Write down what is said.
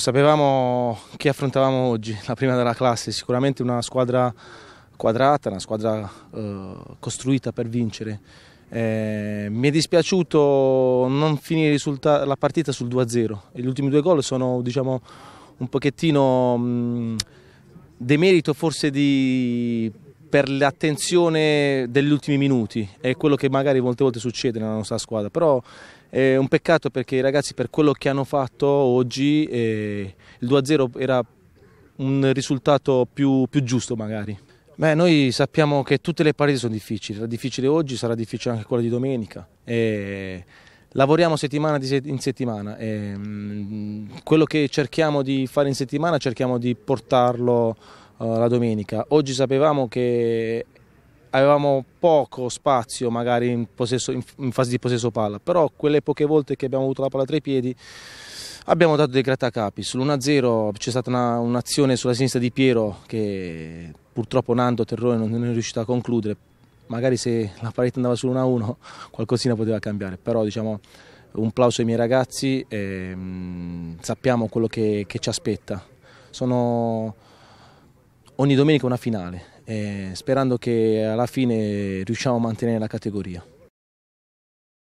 sapevamo chi affrontavamo oggi, la prima della classe, sicuramente una squadra quadrata, una squadra eh, costruita per vincere. Eh, mi è dispiaciuto non finire la partita sul 2-0, gli ultimi due gol sono diciamo, un pochettino mh, mm, demerito forse di per l'attenzione degli ultimi minuti, è quello che magari molte volte succede nella nostra squadra, però è un peccato perché i ragazzi per quello che hanno fatto oggi eh, il 2-0 era un risultato più, più giusto magari. Beh, noi sappiamo che tutte le partite sono difficili, sarà difficile oggi, sarà difficile anche quella di domenica. E lavoriamo settimana in settimana. E mm, quello che cerchiamo di fare in settimana cerchiamo di portarlo eh, la domenica. Oggi sapevamo che avevamo poco spazio magari in, possesso, in, in, fase di possesso palla, però quelle poche volte che abbiamo avuto la palla tra i piedi abbiamo dato dei grattacapi. Sull'1-0 c'è stata un'azione sulla sinistra di Piero che purtroppo Nando Terrone non è riuscito a concludere. Magari se la parete andava sull'1-1 qualcosina poteva cambiare, però diciamo un plauso ai miei ragazzi e, mh, mm, sappiamo quello che, che ci aspetta. Sono ogni domenica una finale, eh, sperando che alla fine riusciamo a mantenere la categoria.